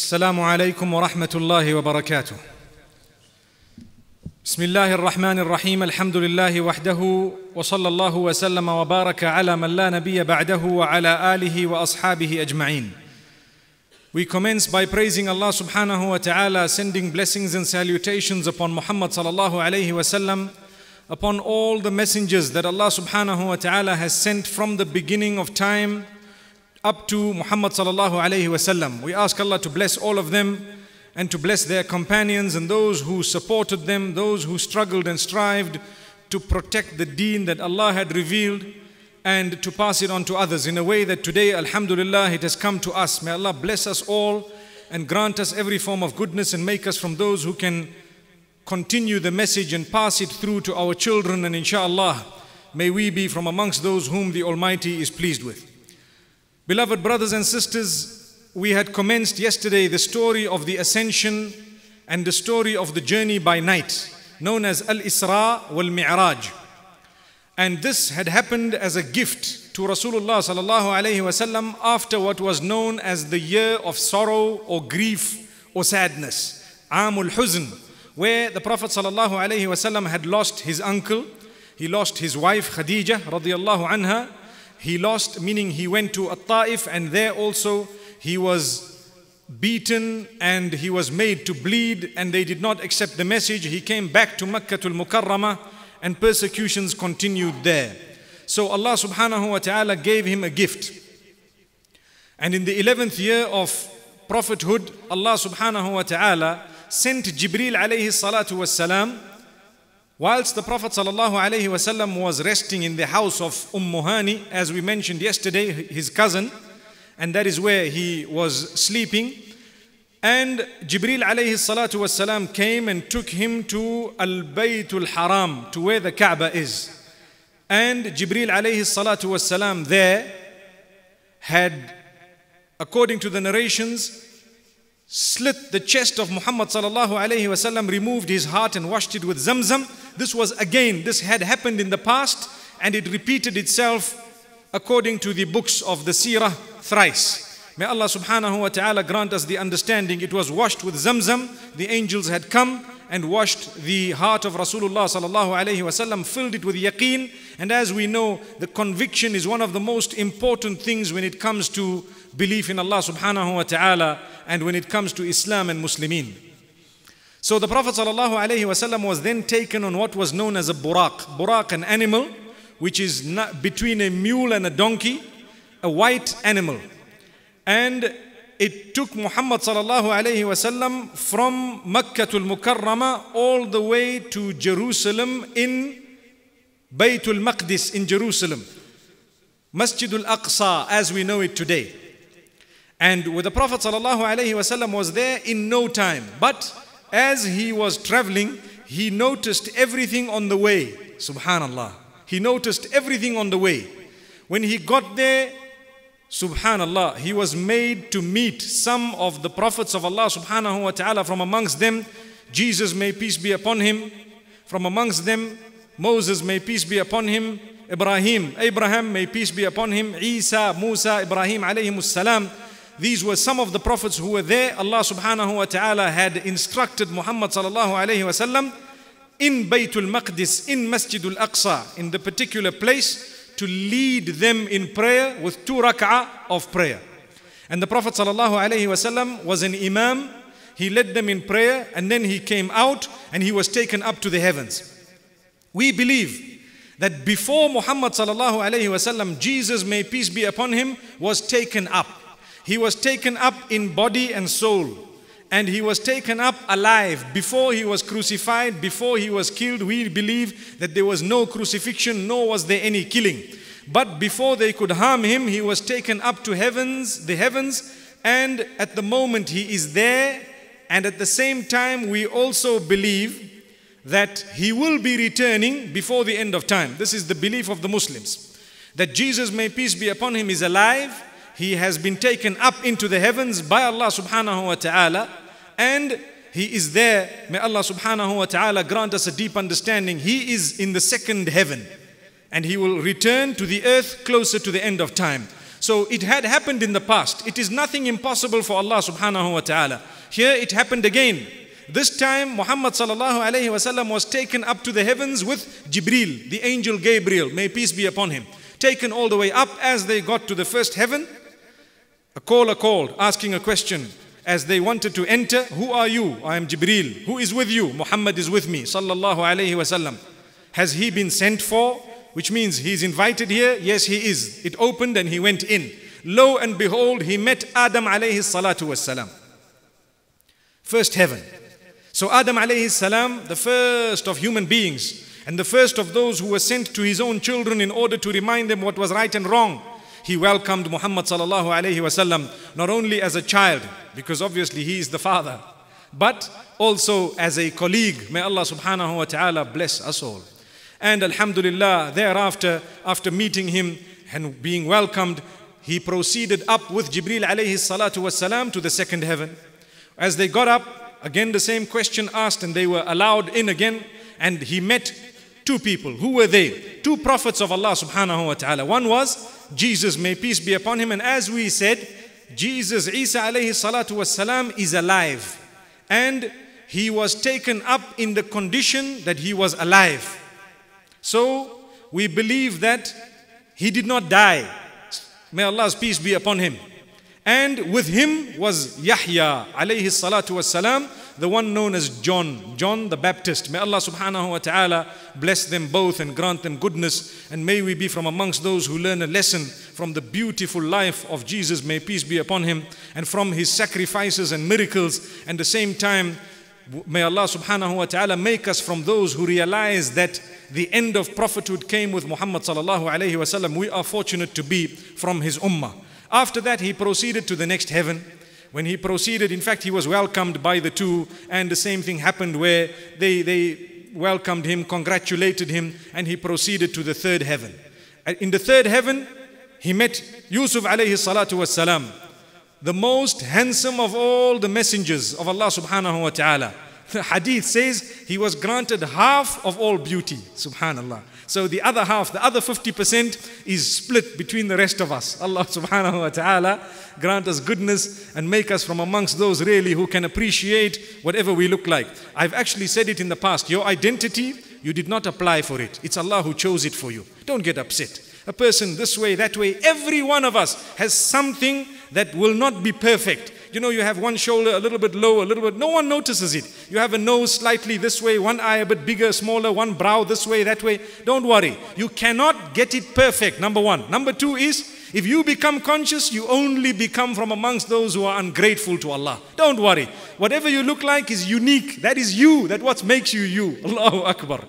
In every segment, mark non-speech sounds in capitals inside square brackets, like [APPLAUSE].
السلام عليكم ورحمة الله وبركاته بسم الله الرحمن الرحيم الحمد لله وحده وصلى الله وسلم وبارك على من لا نبي بعده وعلى آله وأصحابه أجمعين We commence by praising Allah subhanahu wa ta'ala sending blessings and salutations upon Muhammad sallallahu alayhi wa sallam upon all the messengers that Allah subhanahu wa ta'ala has sent from the beginning of time up to Muhammad sallallahu alayhi wasallam. We ask Allah to bless all of them and to bless their companions and those who supported them, those who struggled and strived to protect the deen that Allah had revealed and to pass it on to others in a way that today, alhamdulillah, it has come to us. May Allah bless us all and grant us every form of goodness and make us from those who can continue the message and pass it through to our children and inshallah, may we be from amongst those whom the Almighty is pleased with. Beloved brothers and sisters, we had commenced yesterday the story of the ascension and the story of the journey by night, known as Al Isra wal Mi'raj. And this had happened as a gift to Rasulullah sallallahu alaihi wasallam after what was known as the year of sorrow or grief or sadness, Amul Huzn, where the Prophet sallallahu alaihi wasallam had lost his uncle, he lost his wife Khadija radiallahu anha, he lost, meaning he went to At-Ta'if and there also he was beaten and he was made to bleed and they did not accept the message. He came back to Makkah al Mukarramah and persecutions continued there. So Allah subhanahu wa ta'ala gave him a gift. And in the 11th year of prophethood, Allah subhanahu wa ta'ala sent Jibril alayhi salatu was salam Whilst the Prophet ﷺ was resting in the house of Umm Hani, as we mentioned yesterday, his cousin, and that is where he was sleeping. And Jibril alayhi salatu came and took him to Al Baytul Haram, to where the Kaaba is. And Jibril alayhi salatu there had, according to the narrations, slit the chest of Muhammad sallallahu alaihi wasallam, removed his heart and washed it with Zamzam. This was again, this had happened in the past and it repeated itself according to the books of the seerah thrice. May Allah subhanahu wa ta'ala grant us the understanding. It was washed with Zamzam. The angels had come and washed the heart of Rasulullah sallallahu alaihi wasallam, filled it with yaqeen. And as we know, the conviction is one of the most important things when it comes to belief in Allah subhanahu wa ta'ala and when it comes to Islam and Muslimin. So the Prophet wasallam was then taken on what was known as a buraq. Buraq, an animal which is between a mule and a donkey, a white animal. And it took Muhammad wasallam from Makkah al mukarrama all the way to Jerusalem in Baytul Maqdis in Jerusalem. Masjid al Aqsa as we know it today. And with the Prophet ﷺ was there in no time. But as he was traveling, he noticed everything on the way. Subhanallah. He noticed everything on the way. When he got there, Subhanallah, he was made to meet some of the prophets of Allah subhanahu wa ta'ala from amongst them. Jesus, may peace be upon him. From amongst them, Moses, may peace be upon him. Ibrahim, Abraham, may peace be upon him. Isa, Musa, Ibrahim alayhi salam. These were some of the prophets who were there. Allah subhanahu wa ta'ala had instructed Muhammad sallallahu alayhi wasallam in Baytul Maqdis, in Masjidul Aqsa, in the particular place to lead them in prayer with two rak'ah of prayer. And the Prophet sallallahu alayhi wasallam was an imam. He led them in prayer and then he came out and he was taken up to the heavens. We believe that before Muhammad sallallahu alayhi wasallam, Jesus, may peace be upon him, was taken up. He was taken up in body and soul. And he was taken up alive. Before he was crucified, before he was killed, we believe that there was no crucifixion, nor was there any killing. But before they could harm him, he was taken up to heavens, the heavens, and at the moment he is there. And at the same time, we also believe that he will be returning before the end of time. This is the belief of the Muslims. That Jesus, may peace be upon him, is alive he has been taken up into the heavens by Allah subhanahu wa ta'ala and he is there. May Allah subhanahu wa ta'ala grant us a deep understanding. He is in the second heaven and he will return to the earth closer to the end of time. So it had happened in the past. It is nothing impossible for Allah subhanahu wa ta'ala. Here it happened again. This time Muhammad sallallahu alayhi wasallam was taken up to the heavens with Jibril, the angel Gabriel, may peace be upon him. Taken all the way up as they got to the first heaven, a caller called asking a question as they wanted to enter, who are you? I am Jibreel. Who is with you? Muhammad is with me. Sallallahu alayhi wasallam. Has he been sent for? Which means he's invited here. Yes, he is. It opened and he went in. Lo and behold, he met Adam alayhi salatu wasalam. First heaven. So Adam alayhi salam, the first of human beings and the first of those who were sent to his own children in order to remind them what was right and wrong he welcomed Muhammad sallallahu alaihi wasallam not only as a child, because obviously he is the father, but also as a colleague. May Allah subhanahu wa ta'ala bless us all. And alhamdulillah, thereafter, after meeting him and being welcomed, he proceeded up with Jibril alayhi salatu wasalam to the second heaven. As they got up, again the same question asked and they were allowed in again. And he met two people. Who were they? Two prophets of Allah subhanahu wa ta'ala. One was Jesus, may peace be upon him. And as we said, Jesus, Isa alayhi salatu salam, is alive. And he was taken up in the condition that he was alive. So we believe that he did not die. May Allah's peace be upon him. And with him was Yahya alayhi salatu salam the one known as John, John the Baptist. May Allah subhanahu wa ta'ala bless them both and grant them goodness. And may we be from amongst those who learn a lesson from the beautiful life of Jesus. May peace be upon him and from his sacrifices and miracles. And the same time, May Allah subhanahu wa ta'ala make us from those who realize that the end of prophethood came with Muhammad sallallahu alayhi wa sallam. We are fortunate to be from his ummah. After that, he proceeded to the next heaven. When he proceeded, in fact, he was welcomed by the two, and the same thing happened where they, they welcomed him, congratulated him, and he proceeded to the third heaven. In the third heaven, he met Yusuf alayhi salatu was salam, the most handsome of all the messengers of Allah subhanahu wa ta'ala. The hadith says he was granted half of all beauty, subhanallah. So the other half, the other 50% is split between the rest of us. Allah [LAUGHS] subhanahu wa ta'ala grant us goodness and make us from amongst those really who can appreciate whatever we look like. I've actually said it in the past. Your identity, you did not apply for it. It's Allah who chose it for you. Don't get upset. A person this way, that way, every one of us has something that will not be perfect. You know, you have one shoulder a little bit low, a little bit, no one notices it. You have a nose slightly this way, one eye a bit bigger, smaller, one brow this way, that way. Don't worry. You cannot get it perfect, number one. Number two is, if you become conscious, you only become from amongst those who are ungrateful to Allah. Don't worry. Whatever you look like is unique. That is you. That what makes you you. [LAUGHS] Allahu Akbar.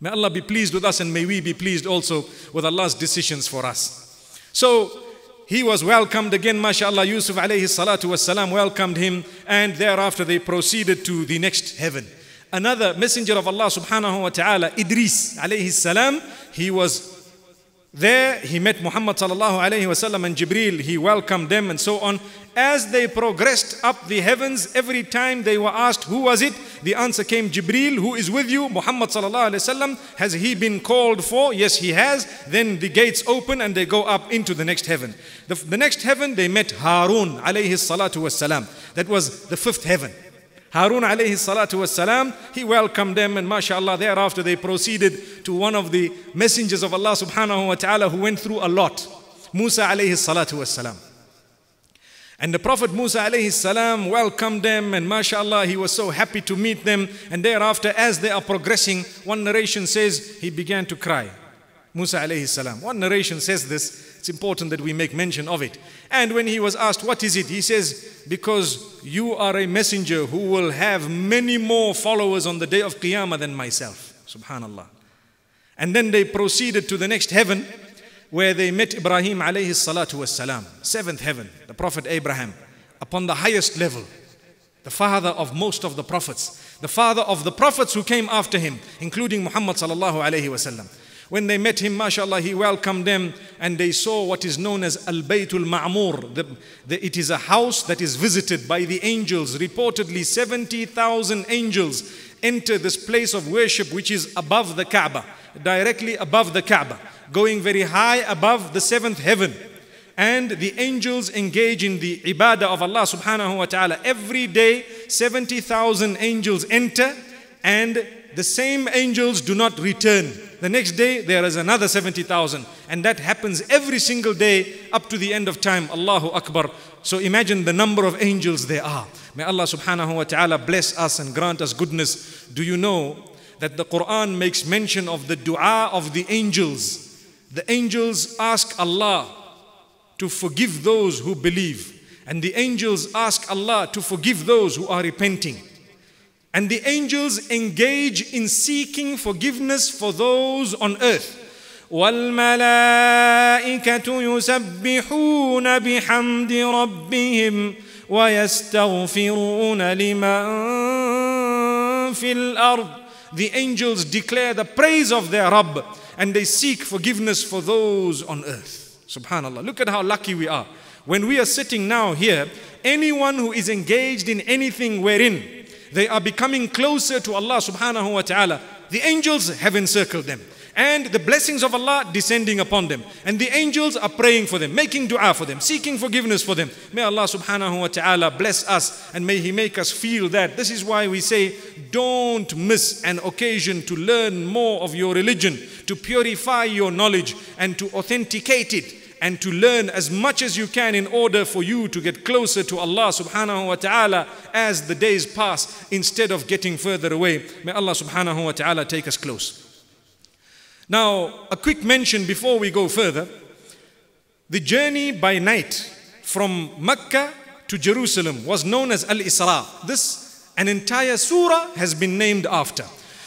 May Allah be pleased with us and may we be pleased also with Allah's decisions for us. So he was welcomed again, mashallah. Yusuf alayhi salatu wasalam welcomed him, and thereafter they proceeded to the next heaven. Another messenger of Allah subhanahu wa ta'ala, Idris alayhi salam, he was there he met Muhammad sallallahu alayhi wasallam and Jibril. He welcomed them and so on. As they progressed up the heavens, every time they were asked, who was it? The answer came, Jibril, who is with you? Muhammad sallallahu alayhi wasallam. Has he been called for? Yes, he has. Then the gates open and they go up into the next heaven. The, the next heaven, they met Harun alayhi salatu wasalam. That was the fifth heaven. Harun alayhi salatu he welcomed them and mashallah thereafter they proceeded to one of the messengers of Allah subhanahu wa ta'ala who went through a lot. Musa alayhi salatu was And the Prophet Musa alayhi salam welcomed them and mashallah he was so happy to meet them and thereafter as they are progressing one narration says he began to cry Musa alayhi salam. One narration says this, it's important that we make mention of it. And when he was asked, what is it? He says, because you are a messenger who will have many more followers on the day of Qiyamah than myself. Subhanallah. And then they proceeded to the next heaven where they met Ibrahim alayhi salatu was salam. Seventh heaven, the Prophet Abraham upon the highest level the father of most of the prophets, the father of the prophets who came after him, including Muhammad sallallahu alayhi wasallam. When they met him, mashallah, he welcomed them and they saw what is known as Al Baytul Ma'mur. The, the, it is a house that is visited by the angels. Reportedly, 70,000 angels enter this place of worship, which is above the Kaaba, directly above the Kaaba, going very high above the seventh heaven. And the angels engage in the ibadah of Allah subhanahu wa ta'ala. Every day, 70,000 angels enter, and the same angels do not return. The next day, there is another 70,000. And that happens every single day up to the end of time. Allahu Akbar. So imagine the number of angels there are. May Allah subhanahu wa ta'ala bless us and grant us goodness. Do you know that the Quran makes mention of the dua of the angels? The angels ask Allah to forgive those who believe. And the angels ask Allah to forgive those who are repenting. And the angels engage in seeking forgiveness for those on earth. والملائكة يسبحون بحمد ربهم ويستغفرون لمن في الأرض The angels declare the praise of their Rabb and they seek forgiveness for those on earth. Subhanallah. Look at how lucky we are. When we are sitting now here, anyone who is engaged in anything wherein they are becoming closer to Allah subhanahu wa ta'ala. The angels have encircled them. And the blessings of Allah descending upon them. And the angels are praying for them, making dua for them, seeking forgiveness for them. May Allah subhanahu wa ta'ala bless us and may He make us feel that. This is why we say, don't miss an occasion to learn more of your religion, to purify your knowledge and to authenticate it and to learn as much as you can in order for you to get closer to Allah subhanahu wa ta'ala as the days pass instead of getting further away. May Allah subhanahu wa ta'ala take us close. Now, a quick mention before we go further. The journey by night from Mecca to Jerusalem was known as Al Isra. This, an entire surah has been named after.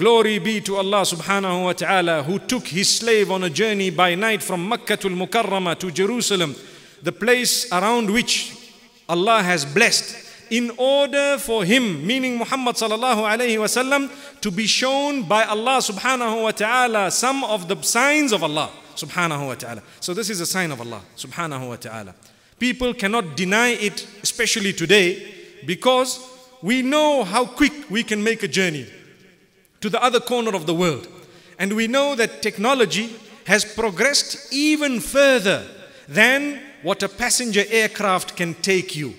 Glory be to Allah subhanahu wa ta'ala who took his slave on a journey by night from Makkah to Mukarramah to Jerusalem, the place around which Allah has blessed in order for him, meaning Muhammad sallallahu alayhi wasallam, to be shown by Allah subhanahu wa ta'ala some of the signs of Allah subhanahu wa ta'ala. So this is a sign of Allah subhanahu wa ta'ala. People cannot deny it, especially today, because we know how quick we can make a journey to the other corner of the world. And we know that technology has progressed even further than what a passenger aircraft can take you.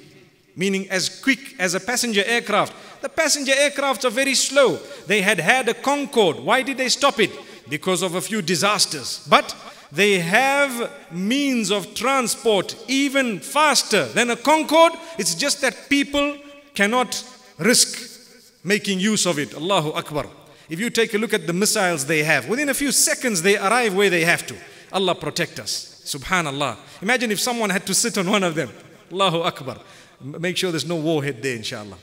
Meaning, as quick as a passenger aircraft. The passenger aircrafts are very slow. They had had a Concorde. Why did they stop it? Because of a few disasters. But they have means of transport even faster than a Concorde. It's just that people cannot risk making use of it. Allahu Akbar. If you take a look at the missiles they have, within a few seconds they arrive where they have to. Allah protect us. Subhanallah. Imagine if someone had to sit on one of them. Allahu Akbar. Make sure there's no warhead there, inshallah.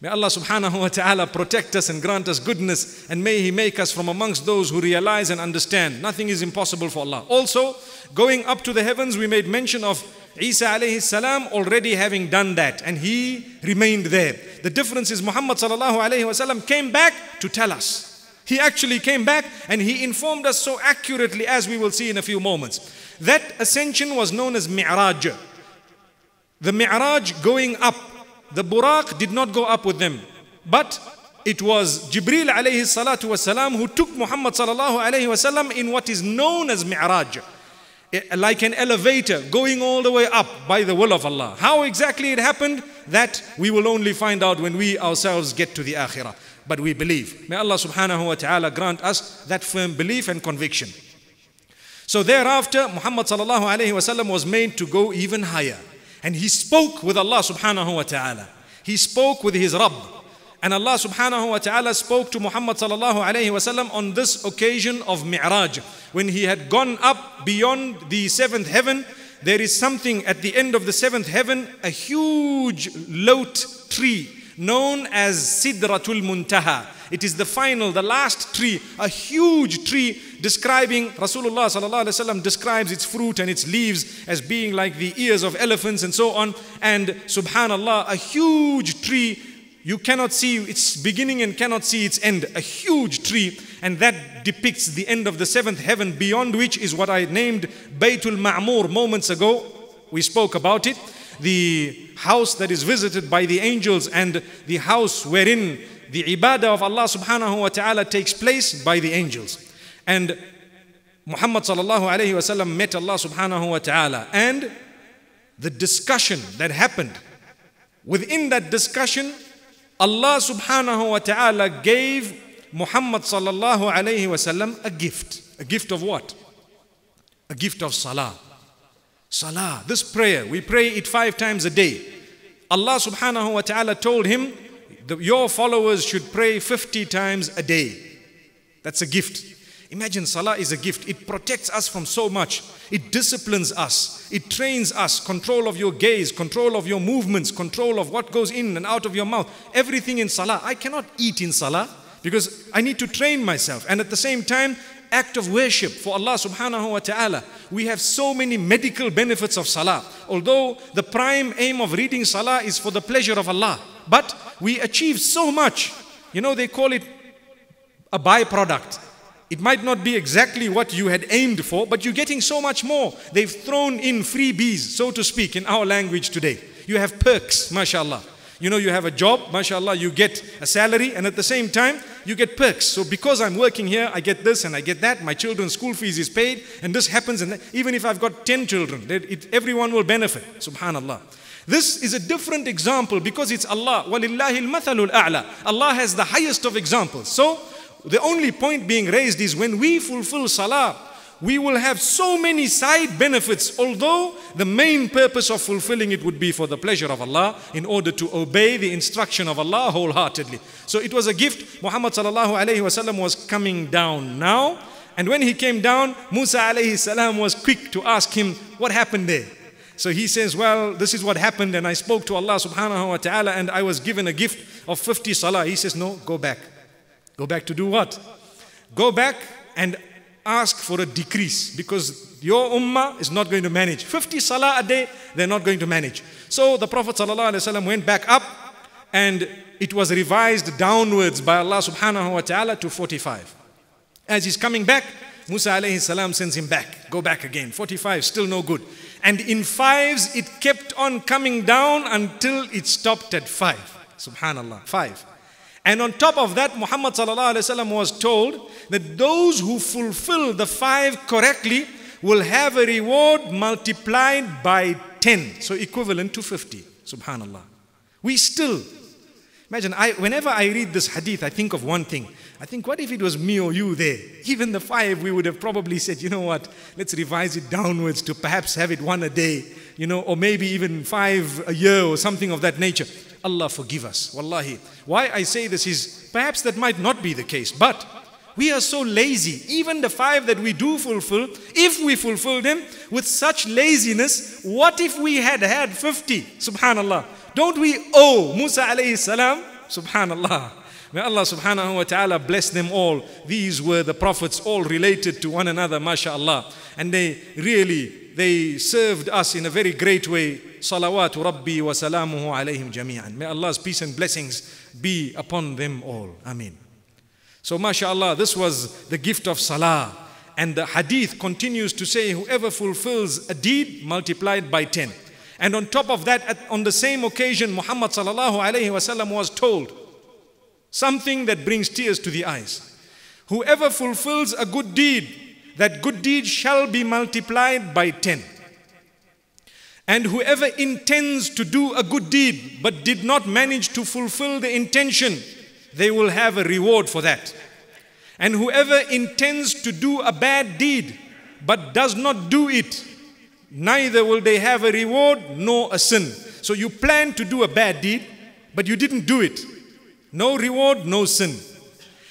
May Allah subhanahu wa ta'ala protect us and grant us goodness and may He make us from amongst those who realize and understand nothing is impossible for Allah. Also, going up to the heavens, we made mention of Isa alayhi salam already having done that and he remained there. The difference is Muhammad sallallahu alayhi wa came back to tell us. He actually came back and he informed us so accurately as we will see in a few moments. That ascension was known as Mi'raj. The Mi'raj going up. The Buraq did not go up with them. But it was Jibril alayhi salatu wasalam who took Muhammad sallallahu alayhi wasallam in what is known as Mi'raj. Eh, like an elevator going all the way up by the will of Allah. How exactly it happened, that we will only find out when we ourselves get to the Akhirah but we believe. May Allah subhanahu wa ta'ala grant us that firm belief and conviction. So thereafter, Muhammad sallallahu alayhi wasallam was made to go even higher. And he spoke with Allah subhanahu wa ta'ala. He spoke with his Rabb. And Allah subhanahu wa ta'ala spoke to Muhammad sallallahu alayhi wasallam on this occasion of Mi'raj. When he had gone up beyond the seventh heaven, there is something at the end of the seventh heaven, a huge lote tree known as Sidratul Muntaha. It is the final, the last tree, a huge tree describing, Rasulullah sallallahu describes its fruit and its leaves as being like the ears of elephants and so on. And subhanallah, a huge tree you cannot see its beginning and cannot see its end. A huge tree, and that depicts the end of the seventh heaven, beyond which is what I named Baytul Ma'mur moments ago. We spoke about it the house that is visited by the angels and the house wherein the ibadah of Allah subhanahu wa ta'ala takes place by the angels. And Muhammad sallallahu alayhi wa sallam met Allah subhanahu wa ta'ala and the discussion that happened. Within that discussion, Allah subhanahu wa ta'ala gave Muhammad sallallahu alayhi wa sallam a gift. A gift of what? A gift of salah. Salah, this prayer, we pray it five times a day. Allah subhanahu wa ta'ala told him, your followers should pray 50 times a day. That's a gift. Imagine salah is a gift. It protects us from so much. It disciplines us. It trains us. Control of your gaze, control of your movements, control of what goes in and out of your mouth. Everything in salah. I cannot eat in salah because I need to train myself. And at the same time, act of worship for Allah subhanahu wa ta'ala. We have so many medical benefits of salah. Although the prime aim of reading salah is for the pleasure of Allah. But we achieve so much. You know, they call it a byproduct. It might not be exactly what you had aimed for, but you're getting so much more. They've thrown in freebies, so to speak, in our language today. You have perks, mashallah. You know, you have a job, mashallah, you get a salary, and at the same time, you get perks. So, because I'm working here, I get this and I get that. My children's school fees is paid, and this happens. And even if I've got 10 children, it, everyone will benefit. Subhanallah. This is a different example because it's Allah. وَلِلَّهِ Allah has the highest of examples. So, the only point being raised is when we fulfill salah, we will have so many side benefits, although the main purpose of fulfilling it would be for the pleasure of Allah in order to obey the instruction of Allah wholeheartedly. So it was a gift. Muhammad was coming down now. And when he came down, Musa was quick to ask him, what happened there? So he says, well, this is what happened and I spoke to Allah subhanahu wa ta'ala and I was given a gift of 50 salah. He says, no, go back. Go back to do what? Go back and ask for a decrease because your ummah is not going to manage. 50 salah a day, they're not going to manage. So the Prophet ﷺ went back up and it was revised downwards by Allah subhanahu wa ta'ala to 45. As he's coming back, Musa alayhi salam sends him back. Go back again. 45, still no good. And in fives, it kept on coming down until it stopped at five. Subhanallah. Five. And on top of that, Muhammad was told that those who fulfill the five correctly will have a reward multiplied by 10, so equivalent to 50. Subhanallah. We still, imagine, I, whenever I read this hadith, I think of one thing. I think, what if it was me or you there? Even the five, we would have probably said, you know what, let's revise it downwards to perhaps have it one a day, you know, or maybe even five a year or something of that nature. Allah forgive us. Wallahi. Why I say this is perhaps that might not be the case, but we are so lazy. Even the five that we do fulfill, if we fulfill them with such laziness, what if we had had 50? Subhanallah. Don't we owe Musa alayhi salam? Subhanallah. May Allah subhanahu wa ta'ala bless them all. These were the prophets all related to one another, mashallah. And they really they served us in a very great way. Salawatu Rabbi wa salamuhu alayhim jami'an. May Allah's peace and blessings be upon them all. Ameen. So mashallah, this was the gift of salah. And the hadith continues to say, whoever fulfills a deed multiplied by 10. And on top of that, at, on the same occasion, Muhammad sallallahu alayhi wasallam was told something that brings tears to the eyes. Whoever fulfills a good deed that good deeds shall be multiplied by 10. And whoever intends to do a good deed but did not manage to fulfill the intention, they will have a reward for that. And whoever intends to do a bad deed but does not do it, neither will they have a reward nor a sin. So you plan to do a bad deed, but you didn't do it. No reward, no sin.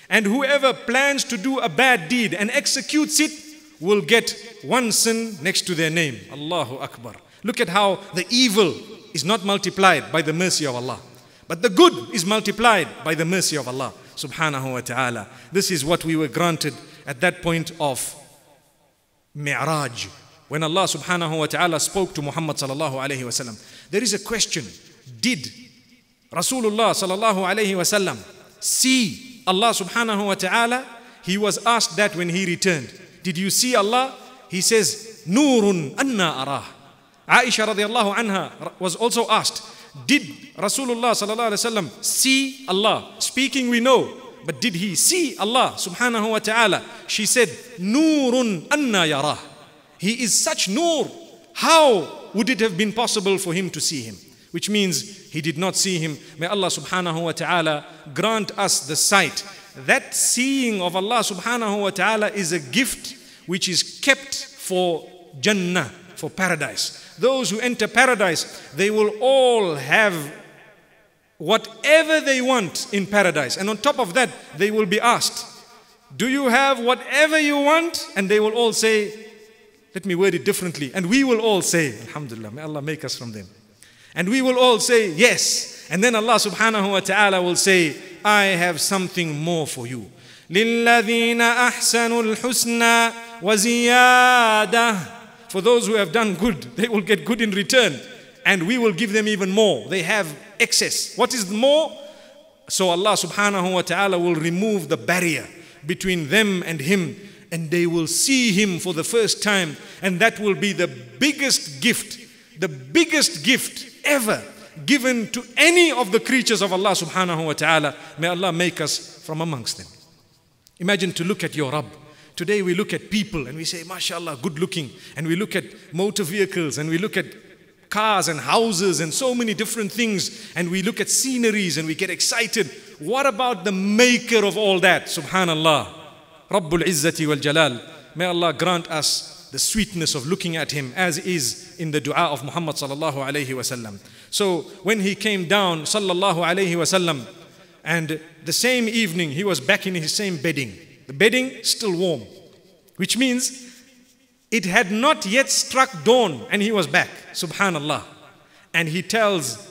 And whoever plans to do a bad deed and executes it will get one sin next to their name. Allahu Akbar. Look at how the evil is not multiplied by the mercy of Allah. But the good is multiplied by the mercy of Allah subhanahu wa ta'ala. This is what we were granted at that point of Mi'raj. When Allah subhanahu wa ta'ala spoke to Muhammad sallallahu alayhi wa sallam. There is a question. Did Rasulullah sallallahu alayhi wa sallam see Allah subhanahu wa ta'ala, he was asked that when he returned. Did you see Allah? He says, Nurun anna arah. Aisha radiallahu anha was also asked, Did Rasulullah sallallahu alayhi see Allah? Speaking we know, but did he see Allah subhanahu wa ta'ala? She said, Nurun anna yarah. He is such nur. How would it have been possible for him to see him? Which means he did not see him. May Allah subhanahu wa ta'ala grant us the sight. That seeing of Allah subhanahu wa ta'ala is a gift which is kept for Jannah, for paradise. Those who enter paradise, they will all have whatever they want in paradise. And on top of that, they will be asked, Do you have whatever you want? And they will all say, Let me word it differently. And we will all say, Alhamdulillah, may Allah make us from them. And we will all say, Yes. And then Allah subhanahu wa ta'ala will say, I have something more for you. لِلَّذِينَ أَحْسَنُوا وَزِيَادَةً For those who have done good, they will get good in return. And we will give them even more. They have excess. What is more? So Allah subhanahu wa ta'ala will remove the barrier between them and him and they will see him for the first time and that will be the biggest gift the biggest gift ever given to any of the creatures of Allah subhanahu wa ta'ala. May Allah make us from amongst them. Imagine to look at your Rabb. Today we look at people and we say, mashallah, good looking. And we look at motor vehicles and we look at cars and houses and so many different things. And we look at sceneries and we get excited. What about the maker of all that? Subhanallah. Rabbul Izzati wal Jalal. May Allah grant us the sweetness of looking at him as is in the dua of Muhammad sallallahu alayhi wasallam. So when he came down sallallahu alayhi wasallam and the same evening he was back in his same bedding. The bedding still warm, which means it had not yet struck dawn and he was back. Subhanallah. And he tells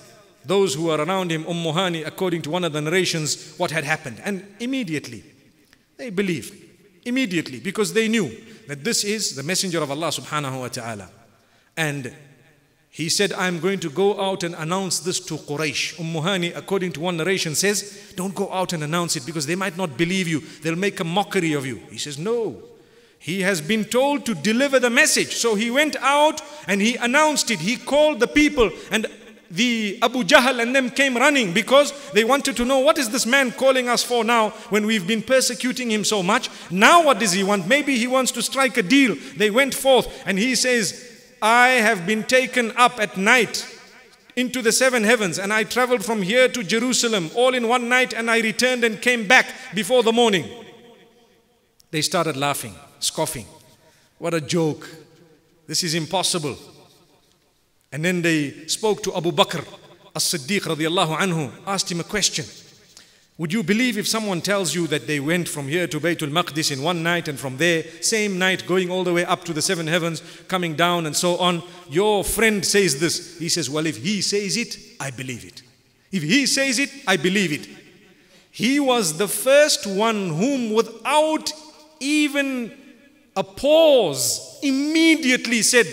those who were around him, Umm Muhani, according to one of the narrations, what had happened. And immediately they believed immediately because they knew that this is the messenger of Allah subhanahu wa ta'ala. And he said, I'm going to go out and announce this to Quraysh. Ummuhani, according to one narration, says, Don't go out and announce it because they might not believe you. They'll make a mockery of you. He says, No. He has been told to deliver the message. So he went out and he announced it. He called the people and the Abu Jahl and them came running because they wanted to know what is this man calling us for now when we've been persecuting him so much. Now what does he want? Maybe he wants to strike a deal. They went forth and he says, I have been taken up at night into the seven heavens and I traveled from here to Jerusalem all in one night and I returned and came back before the morning. They started laughing, scoffing. What a joke. This is impossible. And then they spoke to Abu Bakr as-Siddiq radiallahu anhu, asked him a question. Would you believe if someone tells you that they went from here to Baytul Maqdis in one night and from there, same night, going all the way up to the seven heavens, coming down and so on? Your friend says this. He says, Well, if he says it, I believe it. If he says it, I believe it. He was the first one whom, without even a pause, immediately said,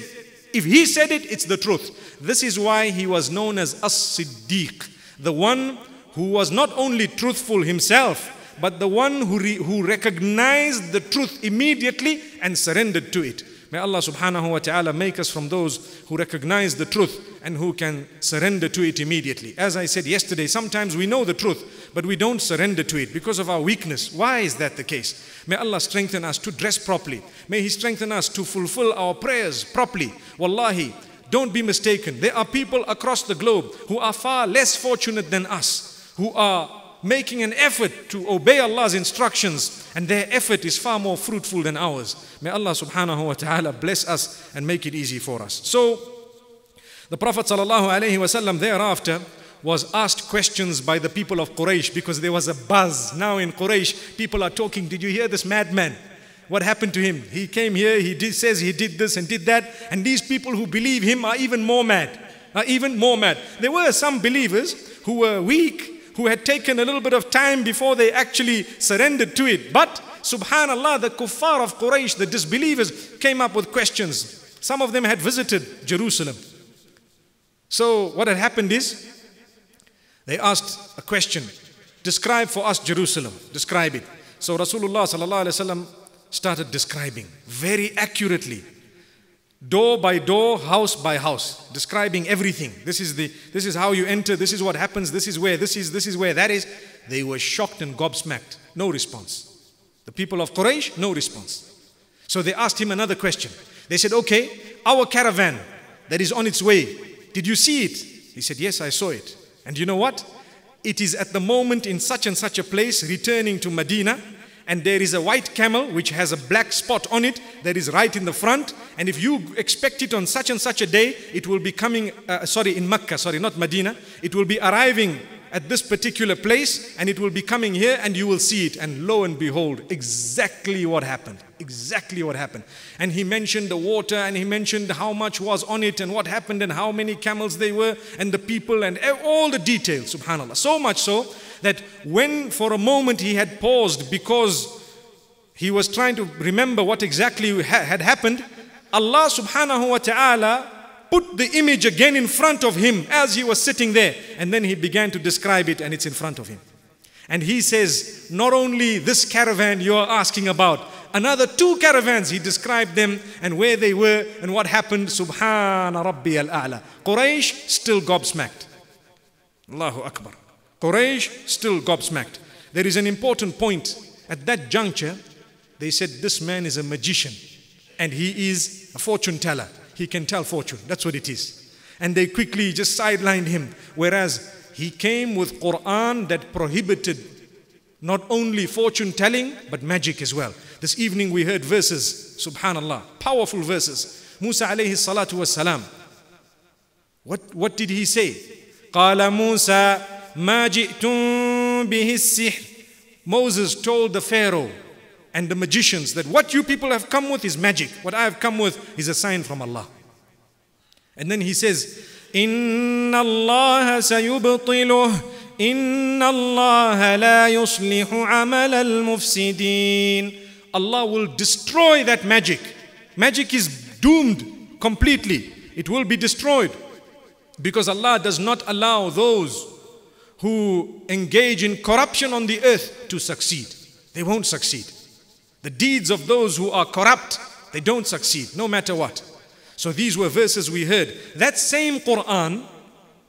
if he said it, it's the truth. This is why he was known as As-Siddiq, the one who was not only truthful himself, but the one who, who recognized the truth immediately and surrendered to it. May Allah subhanahu wa ta'ala make us from those who recognize the truth and who can surrender to it immediately. As I said yesterday, sometimes we know the truth, but we don't surrender to it because of our weakness. Why is that the case? May Allah strengthen us to dress properly. May He strengthen us to fulfill our prayers properly. Wallahi, don't be mistaken. There are people across the globe who are far less fortunate than us, who are making an effort to obey Allah's instructions, and their effort is far more fruitful than ours. May Allah subhanahu wa ta'ala bless us and make it easy for us. So, the Prophet sallallahu alaihi wasallam thereafter was asked questions by the people of Quraysh because there was a buzz now in Quraysh. People are talking, Did you hear this madman? what happened to him. He came here, he did, says he did this and did that. And these people who believe him are even more mad. Are even more mad. There were some believers who were weak, who had taken a little bit of time before they actually surrendered to it. But subhanallah, the kuffar of Quraysh, the disbelievers, came up with questions. Some of them had visited Jerusalem. So what had happened is they asked a question. Describe for us Jerusalem. Describe it. So Rasulullah sallallahu alaihi wasallam started describing very accurately, door by door, house by house, describing everything. This is, the, this is how you enter, this is what happens, this is where, this is, this is where, that is. They were shocked and gobsmacked. No response. The people of Quraysh, no response. So they asked him another question. They said, Okay, our caravan that is on its way, did you see it? He said, Yes, I saw it. And you know what? It is at the moment in such and such a place, returning to Medina and there is a white camel which has a black spot on it that is right in the front and if you expect it on such and such a day it will be coming uh, sorry in Mecca sorry not Medina it will be arriving at this particular place and it will be coming here and you will see it and lo and behold exactly what happened exactly what happened and he mentioned the water and he mentioned how much was on it and what happened and how many camels they were and the people and all the details subhanallah so much so that when for a moment he had paused because he was trying to remember what exactly had happened, Allah subhanahu wa ta'ala put the image again in front of him as he was sitting there. And then he began to describe it and it's in front of him. And he says, not only this caravan you are asking about, another two caravans, he described them and where they were and what happened. Subhana Rabbi al-A'la. Quraysh still gobsmacked. Allahu Akbar. Quraysh still gobsmacked. There is an important point. At that juncture, they said, This man is a magician and he is a fortune teller. He can tell fortune. That's what it is. And they quickly just sidelined him. Whereas he came with Quran that prohibited not only fortune telling but magic as well. This evening we heard verses, subhanallah, powerful verses. Musa alayhi salatu was salam. What, what did he say? قال موسى مَا جِئْتُمْ بِهِ Moses told the Pharaoh and the magicians that what you people have come with is magic. What I have come with is a sign from Allah. And then he says, إِنَّ اللَّهَ Inna Allah la yuslihu amal al mufsidin Allah will destroy that magic. Magic is doomed completely. It will be destroyed because Allah does not allow those who engage in corruption on the earth to succeed. They won't succeed. The deeds of those who are corrupt, they don't succeed, no matter what. So these were verses we heard. That same Quran,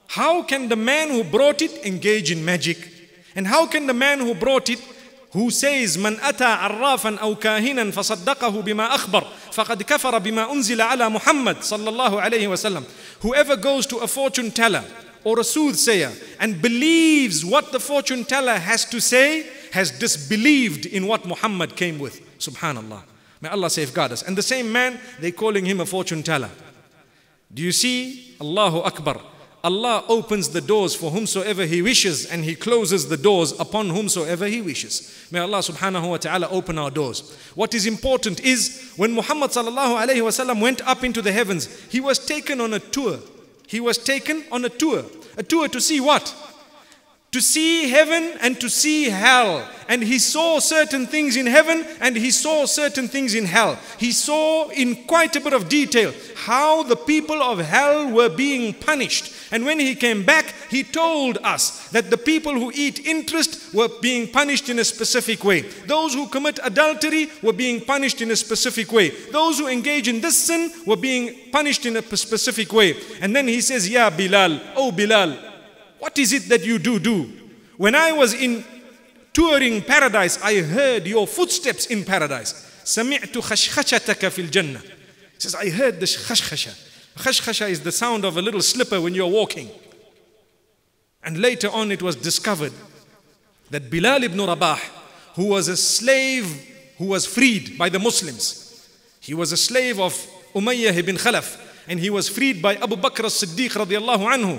how can the man who brought it engage in magic? And how can the man who brought it who says من أتى عرافا أو كاهنا فصدقه بما أخبر فقد كفر بما أنزل على محمد صلى الله عليه وسلم whoever goes to a fortune teller or a soothsayer and believes what the fortune teller has to say has disbelieved in what Muhammad came with. Subhanallah. May Allah safeguard us. And the same man, they calling him a fortune teller. Do you see? Allahu Akbar. Allah opens the doors for whomsoever He wishes and He closes the doors upon whomsoever He wishes. May Allah subhanahu wa ta'ala open our doors. What is important is when Muhammad sallallahu alayhi wa went up into the heavens, he was taken on a tour he was taken on a tour. A tour to see what? to see heaven and to see hell. And he saw certain things in heaven and he saw certain things in hell. He saw in quite a bit of detail how the people of hell were being punished. And when he came back, he told us that the people who eat interest were being punished in a specific way. Those who commit adultery were being punished in a specific way. Those who engage in this sin were being punished in a specific way. And then he says, Ya Bilal, O Bilal, what is it that you do do? When I was in touring paradise, I heard your footsteps in paradise. سمعت خشخشتك في الجنة. He says, I heard the khashkhasha. Khashkhasha is the sound of a little slipper when you're walking. And later on it was discovered that Bilal ibn Rabah, who was a slave who was freed by the Muslims, he was a slave of Umayyah ibn Khalaf and he was freed by Abu Bakr as-Siddiq radiallahu anhu.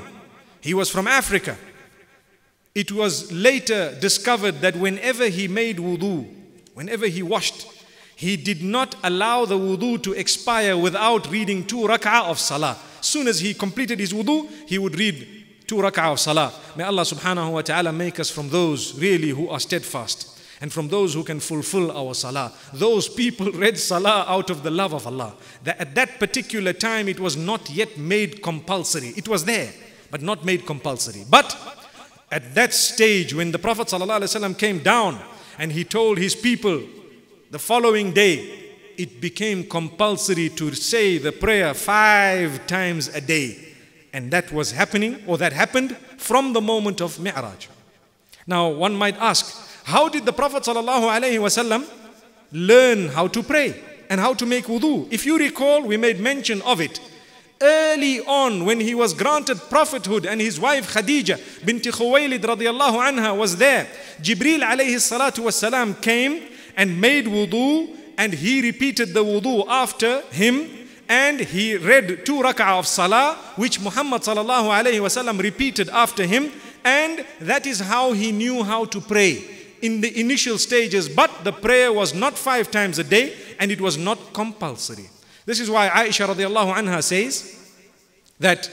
He was from Africa. It was later discovered that whenever he made wudu, whenever he washed, he did not allow the wudu to expire without reading two rak'ah of salah. Soon as he completed his wudu, he would read two rak'ah of salah. May Allah subhanahu wa ta'ala make us from those really who are steadfast and from those who can fulfill our salah. Those people [LAUGHS] read salah out of the love of Allah. That at that particular time, it was not yet made compulsory. It was there but not made compulsory. But at that stage, when the Prophet ﷺ came down and he told his people the following day, it became compulsory to say the prayer five times a day. And that was happening, or that happened from the moment of Mi'raj. Now, one might ask, how did the Prophet ﷺ learn how to pray and how to make wudu? If you recall, we made mention of it early on when he was granted prophethood and his wife Khadija bint Khuwaylid radiallahu anha was there, Jibril alayhi salatu wasalam came and made wudu and he repeated the wudu after him and he read two rak'ah of salah which Muhammad sallallahu alayhi wasallam repeated after him and that is how he knew how to pray in the initial stages but the prayer was not five times a day and it was not compulsory this is why Aisha radiallahu anha says that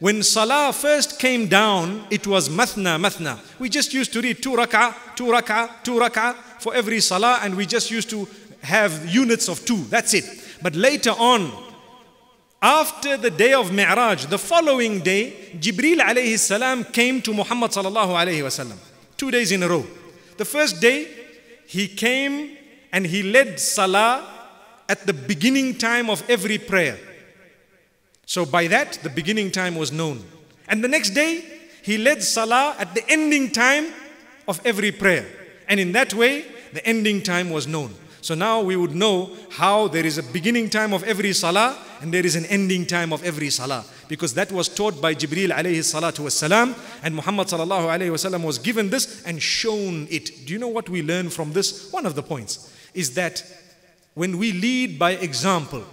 when Salah first came down, it was mathna, mathna. We just used to read two rak'ah, two rak'ah, two rak'ah for every Salah and we just used to have units of two. That's it. But later on, after the day of Mi'raj, the following day, Jibril alayhi salam came to Muhammad sallallahu alayhi wasallam. Two days in a row. The first day, he came and he led Salah at the beginning time of every prayer. So by that, the beginning time was known. And the next day, he led salah at the ending time of every prayer. And in that way, the ending time was known. So now we would know how there is a beginning time of every salah and there is an ending time of every salah. Because that was taught by Jibril alayhi salatu wasalam and Muhammad sallallahu alayhi wasallam was given this and shown it. Do you know what we learn from this? One of the points is that when we lead by example,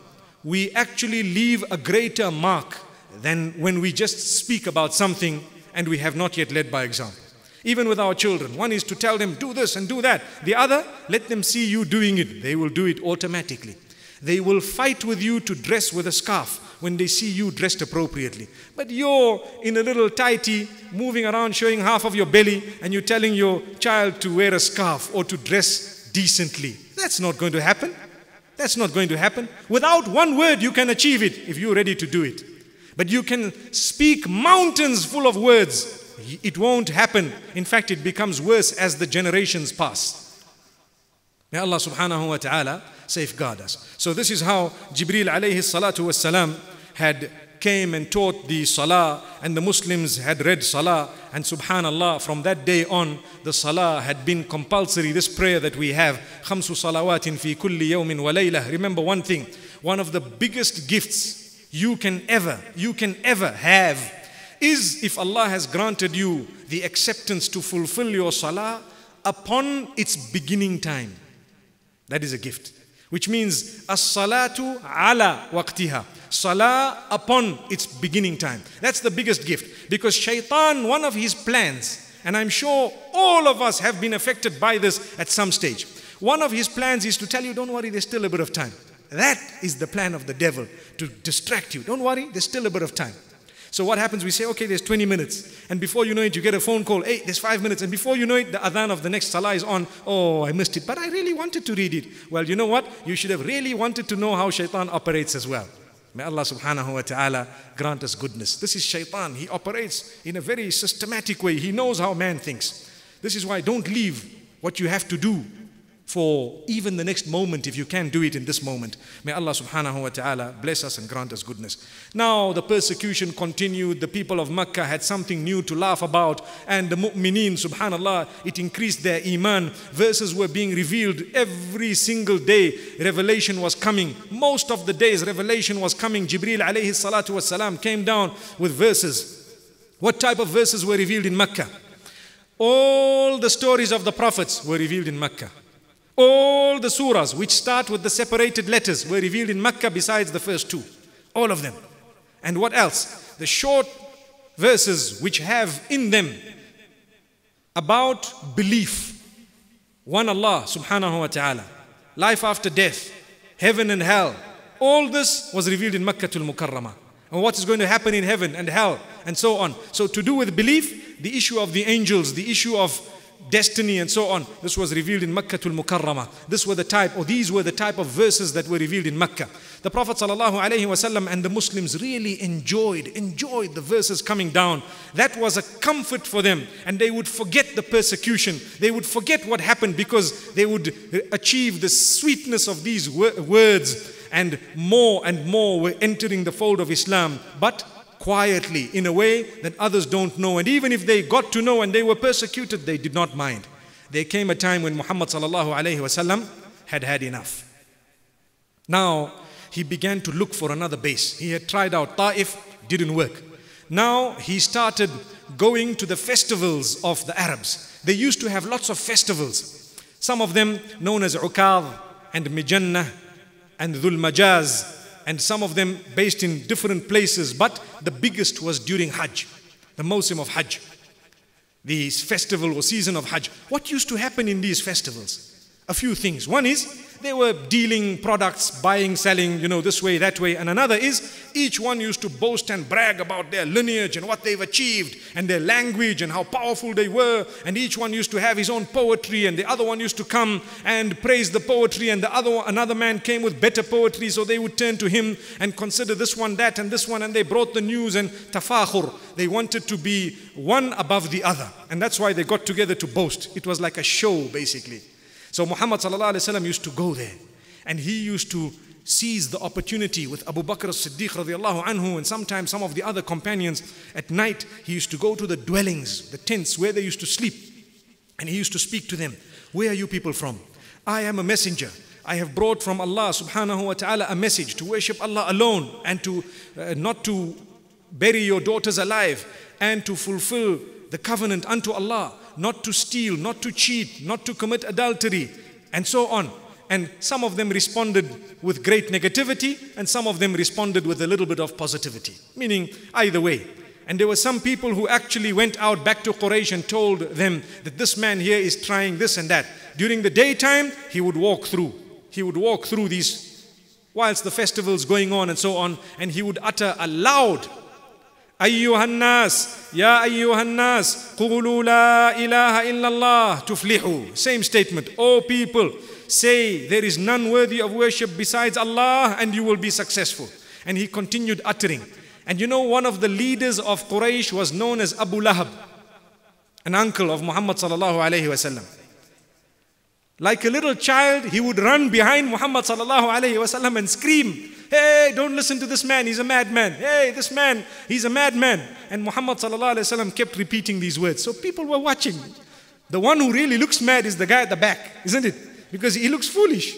we actually leave a greater mark than when we just speak about something and we have not yet led by example. Even with our children, one is to tell them, do this and do that. The other, let them see you doing it. They will do it automatically. They will fight with you to dress with a scarf when they see you dressed appropriately. But you're in a little tighty, moving around, showing half of your belly, and you're telling your child to wear a scarf or to dress decently. That's not going to happen. That's not going to happen. Without one word, you can achieve it if you're ready to do it. But you can speak mountains full of words. It won't happen. In fact, it becomes worse as the generations pass. May Allah subhanahu wa ta'ala safeguard us. So this is how Jibril alayhi salatu was salam had came and taught the Salah, and the Muslims had read Salah. And subhanAllah, from that day on, the Salah had been compulsory. This prayer that we have, خمس صلوات في كل يوم وليلة. Remember one thing, one of the biggest gifts you can ever, you can ever have is if Allah has granted you the acceptance to fulfill your Salah upon its beginning time. That is a gift which means as-salatu ala waqtiha. Salah upon its beginning time. That's the biggest gift because shaitan, one of his plans, and I'm sure all of us have been affected by this at some stage. One of his plans is to tell you, don't worry, there's still a bit of time. That is the plan of the devil to distract you. Don't worry, there's still a bit of time. So what happens? We say, okay, there's 20 minutes. And before you know it, you get a phone call, hey, there's five minutes. And before you know it, the adhan of the next salah is on. Oh, I missed it. But I really wanted to read it. Well, you know what? You should have really wanted to know how shaitan operates as well. May Allah subhanahu wa ta'ala grant us goodness. This is shaitan. He operates in a very systematic way. He knows how man thinks. This is why don't leave what you have to do for even the next moment if you can do it in this moment. May Allah subhanahu wa ta'ala bless us and grant us goodness. Now the persecution continued. The people of Makkah had something new to laugh about and the Mu'minin subhanallah it increased their iman. Verses were being revealed every single day. Revelation was coming. Most of the days revelation was coming. Jibril alayhi salatu wasalam came down with verses. What type of verses were revealed in Makkah? All the stories of the prophets were revealed in Makkah. All the surahs which start with the separated letters were revealed in Mecca besides the first two. All of them. And what else? The short verses which have in them about belief. One Allah subhanahu wa ta'ala. Life after death. Heaven and hell. All this was revealed in Makkah al-Mukarramah. And what is going to happen in heaven and hell and so on. So to do with belief, the issue of the angels, the issue of destiny and so on. This was revealed in Makkah al Mukarramah. This were the type, or these were the type of verses that were revealed in Makkah. The Prophet ﷺ and the Muslims really enjoyed, enjoyed the verses coming down. That was a comfort for them, and they would forget the persecution. They would forget what happened because they would achieve the sweetness of these words, and more and more were entering the fold of Islam. But quietly in a way that others don't know. And even if they got to know and they were persecuted, they did not mind. There came a time when Muhammad wasallam had had enough. Now he began to look for another base. He had tried out Ta'if, didn't work. Now he started going to the festivals of the Arabs. They used to have lots of festivals. Some of them known as Uqad and Mijannah and Dhul Majaz and some of them based in different places, but the biggest was during Hajj, the Muslim of Hajj, the festival or season of Hajj. What used to happen in these festivals? A few things. One is they were dealing products, buying, selling, you know, this way, that way. And another is each one used to boast and brag about their lineage and what they've achieved and their language and how powerful they were. And each one used to have his own poetry and the other one used to come and praise the poetry and the other one, another man came with better poetry. So they would turn to him and consider this one that and this one. And they brought the news and tafahur. They wanted to be one above the other. And that's why they got together to boast. It was like a show basically. So Muhammad used to go there and he used to seize the opportunity with Abu Bakr as-Siddiq radiallahu anhu and sometimes some of the other companions at night he used to go to the dwellings the tents where they used to sleep and he used to speak to them where are you people from I am a messenger I have brought from Allah subhanahu wa ta'ala a message to worship Allah alone and to uh, not to bury your daughters alive and to fulfill the covenant unto Allah not to steal, not to cheat, not to commit adultery, and so on. And some of them responded with great negativity, and some of them responded with a little bit of positivity, meaning either way. And there were some people who actually went out back to Quraysh and told them that this man here is trying this and that. During the daytime, he would walk through. He would walk through these whilst the festival's going on and so on, and he would utter a loud أيها الناس يا أيها الناس قولوا لا إله إلا الله تفلحوا same statement O people say there is none worthy of worship besides Allah and you will be successful and he continued uttering and you know one of the leaders of Quraysh was known as Abu Lahab an uncle of Muhammad sallallahu alaihi wasallam like a little child he would run behind Muhammad sallallahu alaihi wasallam and scream Hey, don't listen to this man, he's a madman. Hey, this man, he's a madman. And Muhammad kept repeating these words. So people were watching. The one who really looks mad is the guy at the back, isn't it? Because he looks foolish.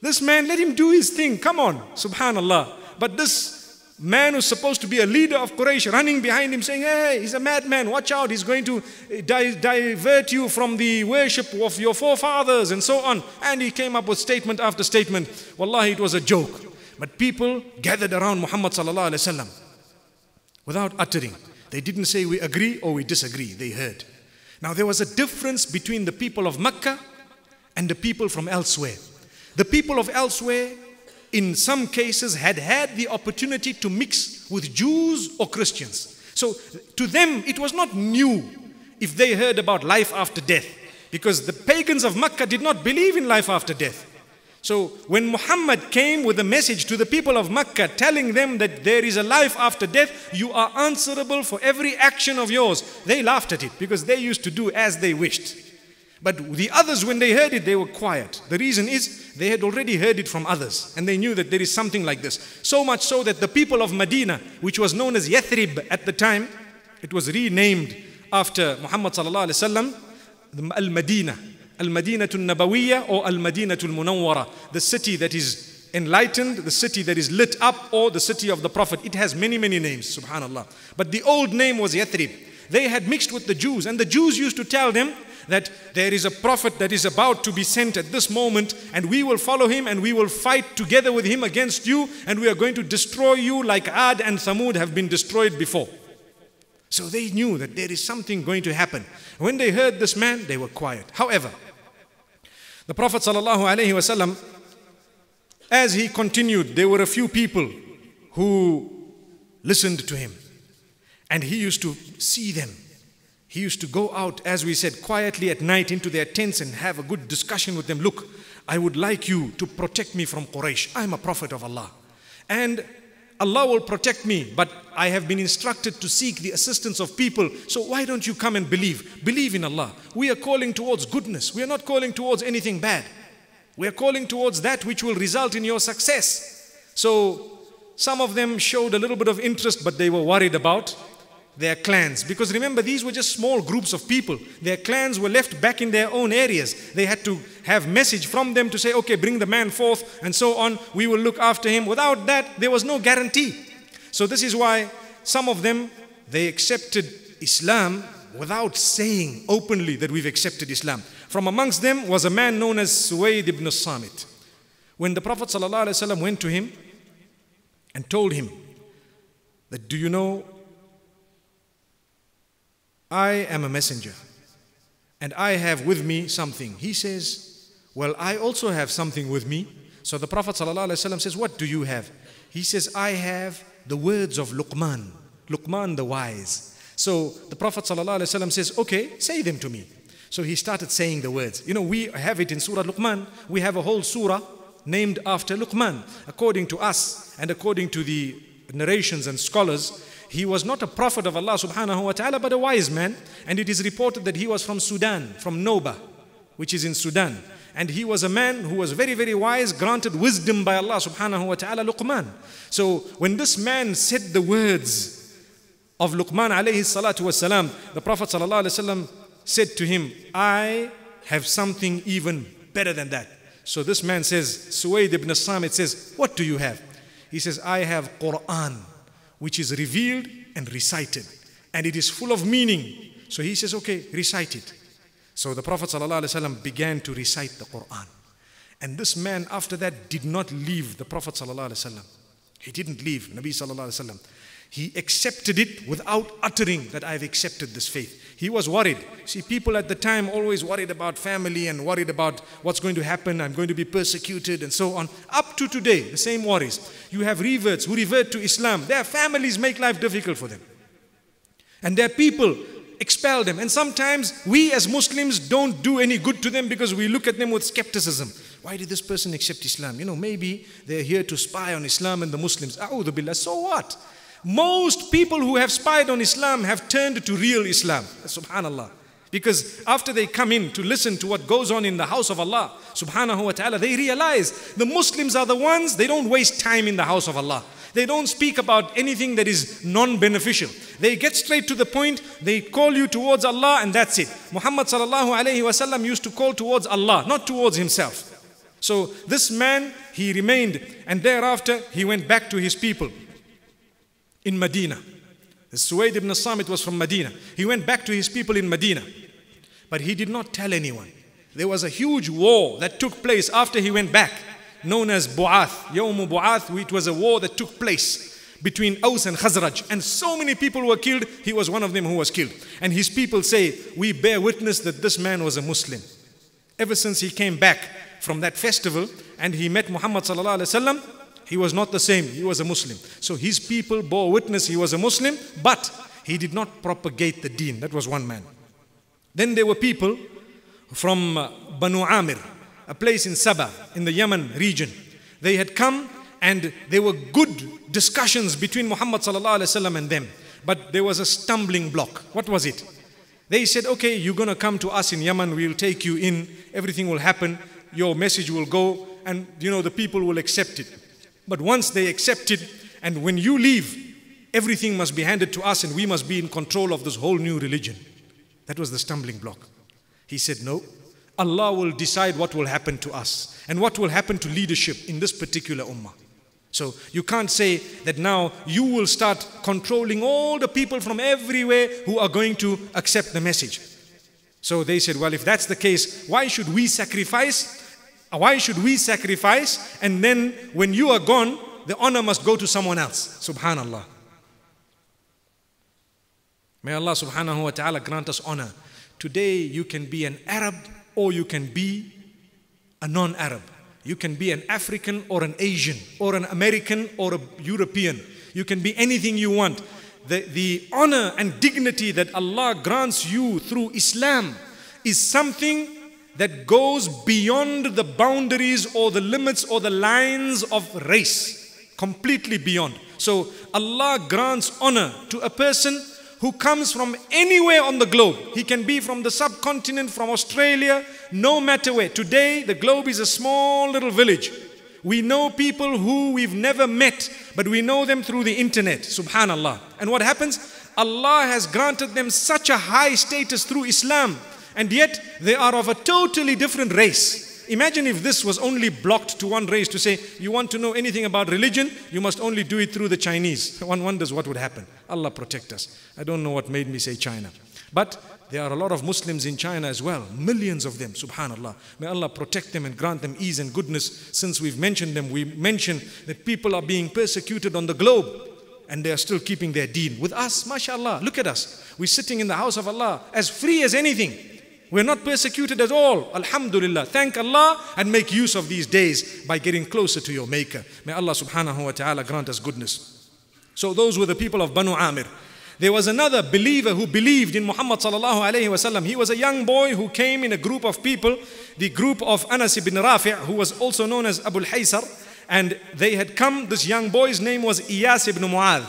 This man, let him do his thing. Come on, subhanallah. But this man who's supposed to be a leader of Quraysh running behind him saying, Hey, he's a madman, watch out, he's going to eh, di divert you from the worship of your forefathers and so on. And he came up with statement after statement. Wallahi, it was a joke. But people gathered around Muhammad without uttering. They didn't say we agree or we disagree. They heard. Now there was a difference between the people of Mecca and the people from elsewhere. The people of elsewhere in some cases had had the opportunity to mix with Jews or Christians. So to them it was not new if they heard about life after death because the pagans of Mecca did not believe in life after death. So when Muhammad came with a message to the people of Mecca telling them that there is a life after death, you are answerable for every action of yours. They laughed at it because they used to do as they wished. But the others, when they heard it, they were quiet. The reason is they had already heard it from others and they knew that there is something like this. So much so that the people of Medina, which was known as Yathrib at the time, it was renamed after Muhammad sallallahu alaihi wasallam, Al-Madinah Al-Madinah al-Nabawiyah or Al-Madinah al munawwarah the city that is enlightened, the city that is lit up or the city of the Prophet. It has many, many names, subhanallah. But the old name was Yathrib. They had mixed with the Jews and the Jews used to tell them that there is a prophet that is about to be sent at this moment and we will follow him and we will fight together with him against you and we are going to destroy you like Ad and Thamud have been destroyed before. So they knew that there is something going to happen. When they heard this man, they were quiet. However, the Prophet ﷺ, as he continued, there were a few people who listened to him. And he used to see them. He used to go out, as we said, quietly at night into their tents and have a good discussion with them. Look, I would like you to protect me from Quraysh. I'm a prophet of Allah. And Allah will protect me, but I have been instructed to seek the assistance of people. So why don't you come and believe? Believe in Allah. We are calling towards goodness. We are not calling towards anything bad. We are calling towards that which will result in your success. So some of them showed a little bit of interest, but they were worried about their clans. Because remember, these were just small groups of people. Their clans were left back in their own areas. They had to have message from them to say, okay, bring the man forth and so on. We will look after him. Without that, there was no guarantee. So this is why some of them, they accepted Islam without saying openly that we've accepted Islam. From amongst them was a man known as Suwayd ibn Samit. When the Prophet ﷺ went to him and told him that, do you know I am a messenger and I have with me something. He says, Well, I also have something with me. So the Prophet ﷺ says, What do you have? He says, I have the words of Luqman, Luqman the wise. So the Prophet ﷺ says, Okay, say them to me. So he started saying the words. You know, we have it in Surah Luqman. We have a whole surah named after Luqman. According to us and according to the narrations and scholars, he was not a prophet of Allah subhanahu wa ta'ala, but a wise man. And it is reported that he was from Sudan, from Noba, which is in Sudan. And he was a man who was very, very wise, granted wisdom by Allah subhanahu wa ta'ala, Luqman. So when this man said the words of Luqman alayhi salatu wasalam, the Prophet sallallahu alayhi said to him, I have something even better than that. So this man says, Suwayd ibn It says, What do you have? He says, I have Quran which is revealed and recited. And it is full of meaning. So he says, okay, recite it. So the Prophet ﷺ began to recite the Quran. And this man after that did not leave the Prophet ﷺ. He didn't leave Nabi ﷺ. He accepted it without uttering that I've accepted this faith. He was worried. See, people at the time always worried about family and worried about what's going to happen, I'm going to be persecuted, and so on. Up to today, the same worries. You have reverts who revert to Islam. Their families make life difficult for them, and their people expel them. And sometimes we as Muslims don't do any good to them because we look at them with skepticism. Why did this person accept Islam? You know, maybe they're here to spy on Islam and the Muslims. A'udhu billah, so what? Most people who have spied on Islam have turned to real Islam. Subhanallah. Because after they come in to listen to what goes on in the house of Allah, subhanahu wa ta'ala, they realize the Muslims are the ones, they don't waste time in the house of Allah. They don't speak about anything that is non beneficial. They get straight to the point, they call you towards Allah, and that's it. Muhammad sallallahu alayhi wasallam used to call towards Allah, not towards himself. So this man, he remained, and thereafter he went back to his people in Medina. Suwaid ibn Samit was from Medina. He went back to his people in Medina. But he did not tell anyone. There was a huge war that took place after he went back, known as Bu'ath. Yawm Bu'ath, it was a war that took place between Aus and Khazraj. And so many people were killed, he was one of them who was killed. And his people say, We bear witness that this man was a Muslim. Ever since he came back from that festival and he met Muhammad sallallahu alaihi wasallam, he was not the same. He was a Muslim. So his people bore witness he was a Muslim, but he did not propagate the deen. That was one man. Then there were people from uh, Banu Amir, a place in Sabah, in the Yemen region. They had come and there were good discussions between Muhammad and them. But there was a stumbling block. What was it? They said, okay, you're going to come to us in Yemen. We'll take you in. Everything will happen. Your message will go. And, you know, the people will accept it. But once they accept it, and when you leave, everything must be handed to us and we must be in control of this whole new religion. That was the stumbling block. He said, No, Allah will decide what will happen to us and what will happen to leadership in this particular ummah. So you can't say that now you will start controlling all the people from everywhere who are going to accept the message. So they said, well, if that's the case, why should we sacrifice why should we sacrifice and then when you are gone, the honor must go to someone else? Subhanallah. May Allah subhanahu wa ta'ala grant us honor. Today you can be an Arab or you can be a non Arab. You can be an African or an Asian or an American or a European. You can be anything you want. The, the honor and dignity that Allah grants you through Islam is something that goes beyond the boundaries or the limits or the lines of race, completely beyond. So Allah grants honor to a person who comes from anywhere on the globe. He can be from the subcontinent, from Australia, no matter where. Today, the globe is a small little village. We know people who we've never met, but we know them through the internet. Subhanallah. And what happens? Allah has granted them such a high status through Islam and yet they are of a totally different race. Imagine if this was only blocked to one race to say, you want to know anything about religion, you must only do it through the Chinese. [LAUGHS] One wonders what would happen. Allah protect us. I don't know what made me say China. But there are a lot of Muslims in China as well, millions of them, subhanAllah. May Allah protect them and grant them ease and goodness. Since we've mentioned them, we mention that people are being persecuted on the globe and they are still keeping their deen. With us, mashallah, look at us. We're sitting in the house of Allah as free as anything. We're not persecuted at all. Alhamdulillah. Thank Allah and make use of these days by getting closer to your Maker. May Allah subhanahu wa ta'ala grant us goodness. So those were the people of Banu Amir. There was another believer who believed in Muhammad sallallahu alayhi wasallam. He was a young boy who came in a group of people, the group of Anas ibn Rafi', who was also known as Abu al-Haysar, and they had come. This young boy's name was Iyas ibn Mu'adh.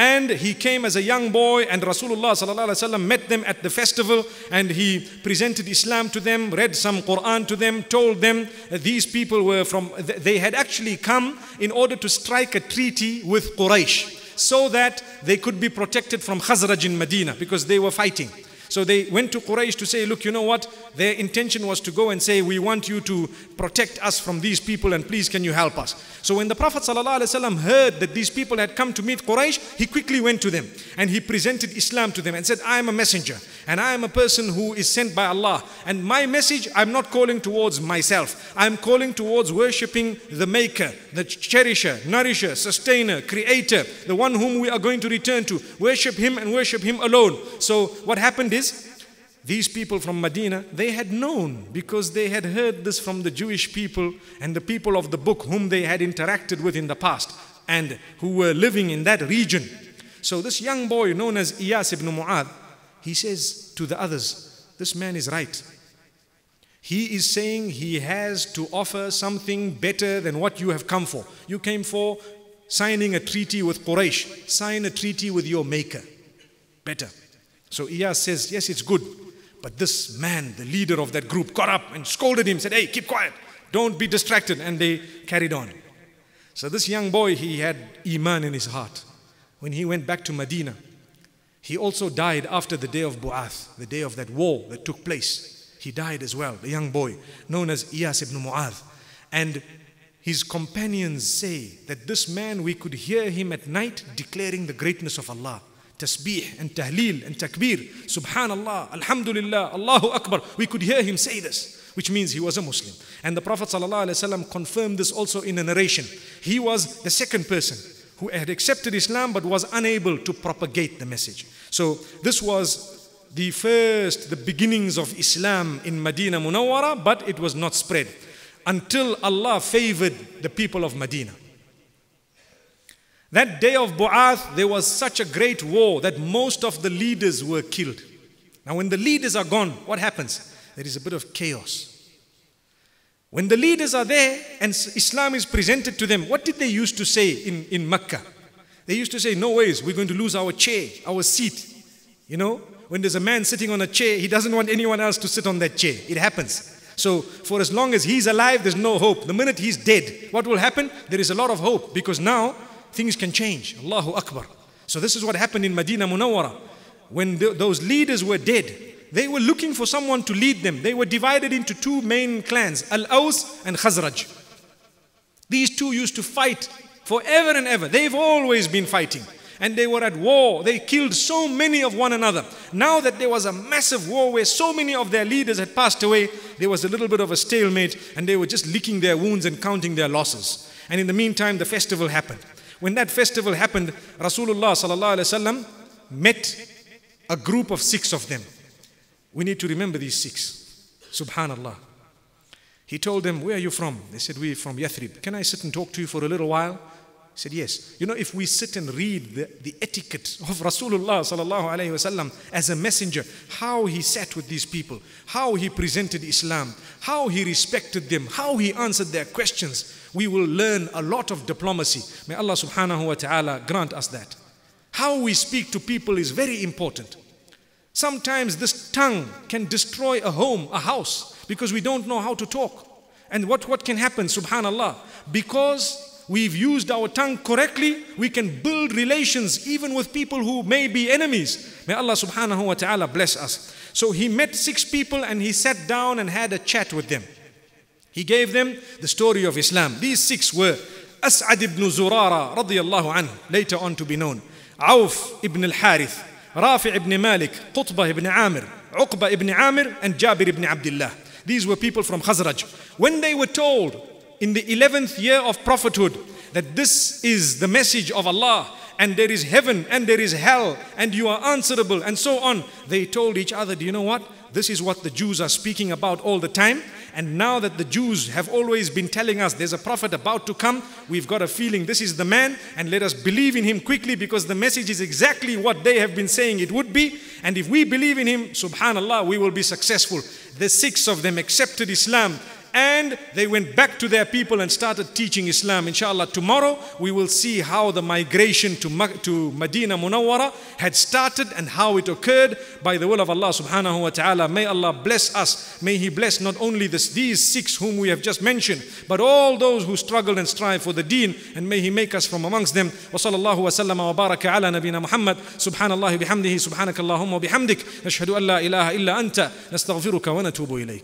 And he came as a young boy and Rasulullah met them at the festival and he presented Islam to them, read some Quran to them, told them these people were from, they had actually come in order to strike a treaty with Quraysh so that they could be protected from Khazraj in Medina because they were fighting. So they went to Quraysh to say, look, you know what? Their intention was to go and say, we want you to protect us from these people and please can you help us. So when the Prophet ﷺ heard that these people had come to meet Quraysh, he quickly went to them and he presented Islam to them and said, I am a messenger and I am a person who is sent by Allah. And my message, I'm not calling towards myself. I'm calling towards worshipping the maker, the cherisher, nourisher, sustainer, creator, the one whom we are going to return to. Worship him and worship him alone. So what happened is, these people from Medina, they had known because they had heard this from the Jewish people and the people of the book whom they had interacted with in the past and who were living in that region. So this young boy known as Iyas ibn Mu'adh, he says to the others, this man is right. He is saying he has to offer something better than what you have come for. You came for signing a treaty with Quraysh. Sign a treaty with your maker. Better. So Iyas says, yes, it's good. But this man, the leader of that group, got up and scolded him, said, Hey, keep quiet, don't be distracted. And they carried on. So this young boy, he had Iman in his heart. When he went back to Medina, he also died after the day of Bu'ath, the day of that war that took place. He died as well, a young boy known as Iyas ibn Mu'adh. And his companions say that this man, we could hear him at night declaring the greatness of Allah tasbih and tahleel and takbir. Subhanallah, Alhamdulillah, Allahu Akbar. We could hear him say this, which means he was a Muslim. And the Prophet ﷺ confirmed this also in a narration. He was the second person who had accepted Islam but was unable to propagate the message. So this was the first, the beginnings of Islam in Medina Munawwara, but it was not spread until Allah favored the people of Medina. That day of Bu'ath, there was such a great war that most of the leaders were killed. Now, when the leaders are gone, what happens? There is a bit of chaos. When the leaders are there and Islam is presented to them, what did they used to say in, in Mecca? They used to say, No ways, we're going to lose our chair, our seat. You know, when there's a man sitting on a chair, he doesn't want anyone else to sit on that chair. It happens. So, for as long as he's alive, there's no hope. The minute he's dead, what will happen? There is a lot of hope because now things can change. Allahu Akbar. So this is what happened in Medina Munawwara. When th those leaders were dead, they were looking for someone to lead them. They were divided into two main clans, Al-Aus and Khazraj. These two used to fight forever and ever. They've always been fighting. And they were at war. They killed so many of one another. Now that there was a massive war where so many of their leaders had passed away, there was a little bit of a stalemate and they were just licking their wounds and counting their losses. And in the meantime, the festival happened. When that festival happened, Rasulullah met a group of six of them. We need to remember these six. Subhanallah. He told them, Where are you from? They said, We're from Yathrib. Can I sit and talk to you for a little while? He said, Yes. You know, if we sit and read the, the etiquette of Rasulullah wasallam as a messenger, how he sat with these people, how he presented Islam, how he respected them, how he answered their questions, we will learn a lot of diplomacy. May Allah subhanahu wa ta'ala grant us that. How we speak to people is very important. Sometimes this tongue can destroy a home, a house, because we don't know how to talk. And what, what can happen, subhanallah? Because we've used our tongue correctly, we can build relations even with people who may be enemies. May Allah subhanahu wa ta'ala bless us. So he met six people and he sat down and had a chat with them. He gave them the story of Islam. These six were As'ad ibn Zurara radiallahu anhu, later on to be known, Auf ibn al-Harith, Rafi ibn Malik, Qutbah ibn Amir, Uqba ibn Amir and Jabir ibn Abdullah. These were people from Khazraj. When they were told in the 11th year of prophethood that this is the message of Allah and there is heaven and there is hell and you are answerable and so on, they told each other, do you know what? This is what the Jews are speaking about all the time. And now that the Jews have always been telling us there's a prophet about to come, we've got a feeling this is the man, and let us believe in him quickly because the message is exactly what they have been saying it would be. And if we believe in him, subhanAllah, we will be successful. The six of them accepted Islam and they went back to their people and started teaching Islam. Inshallah, tomorrow we will see how the migration to, Ma to Medina Munawwara had started and how it occurred by the will of Allah subhanahu wa ta'ala. May Allah bless us. May He bless not only this, these six whom we have just mentioned, but all those who struggle and strive for the deen, and may He make us from amongst them. وصلى wa وسلم wa على نبينا محمد Muhammad. Subhanallah bi سبحانك اللهم وبحمدك نشهد أن لا إله إلا أنت